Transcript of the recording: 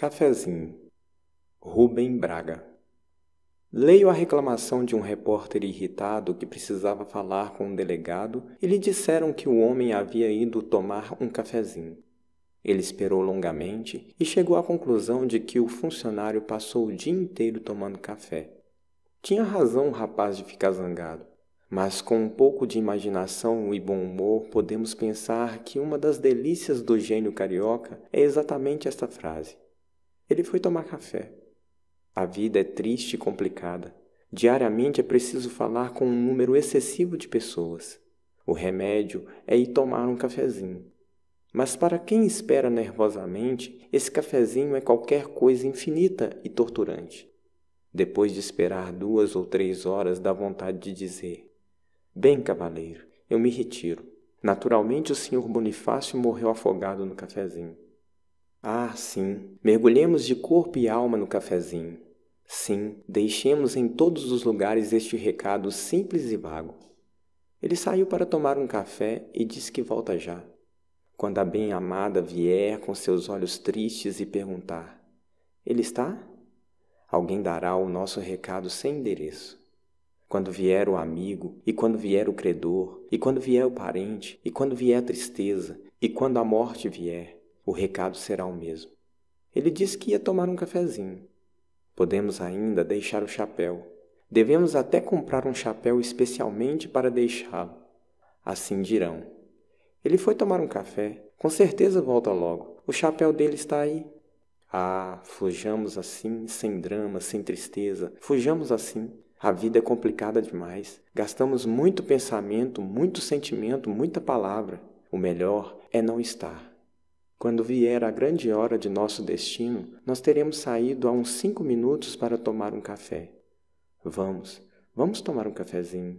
Cafezinho Rubem Braga Leio a reclamação de um repórter irritado que precisava falar com um delegado e lhe disseram que o homem havia ido tomar um cafezinho. Ele esperou longamente e chegou à conclusão de que o funcionário passou o dia inteiro tomando café. Tinha razão o rapaz de ficar zangado, mas com um pouco de imaginação e bom humor podemos pensar que uma das delícias do gênio carioca é exatamente esta frase. Ele foi tomar café. A vida é triste e complicada. Diariamente é preciso falar com um número excessivo de pessoas. O remédio é ir tomar um cafezinho. Mas para quem espera nervosamente, esse cafezinho é qualquer coisa infinita e torturante. Depois de esperar duas ou três horas, dá vontade de dizer: Bem, cavaleiro, eu me retiro. Naturalmente, o senhor Bonifácio morreu afogado no cafezinho. Ah, sim, mergulhemos de corpo e alma no cafezinho. Sim, deixemos em todos os lugares este recado simples e vago. Ele saiu para tomar um café e disse que volta já. Quando a bem-amada vier com seus olhos tristes e perguntar: Ele está? Alguém dará o nosso recado sem endereço. Quando vier o amigo, e quando vier o credor, e quando vier o parente, e quando vier a tristeza, e quando a morte vier, o recado será o mesmo. Ele disse que ia tomar um cafezinho. Podemos ainda deixar o chapéu. Devemos até comprar um chapéu especialmente para deixá-lo. Assim dirão. Ele foi tomar um café. Com certeza volta logo. O chapéu dele está aí. Ah, fujamos assim, sem drama, sem tristeza. Fujamos assim. A vida é complicada demais. Gastamos muito pensamento, muito sentimento, muita palavra. O melhor é não estar. Quando vier a grande hora de nosso destino, nós teremos saído há uns cinco minutos para tomar um café. Vamos, vamos tomar um cafezinho.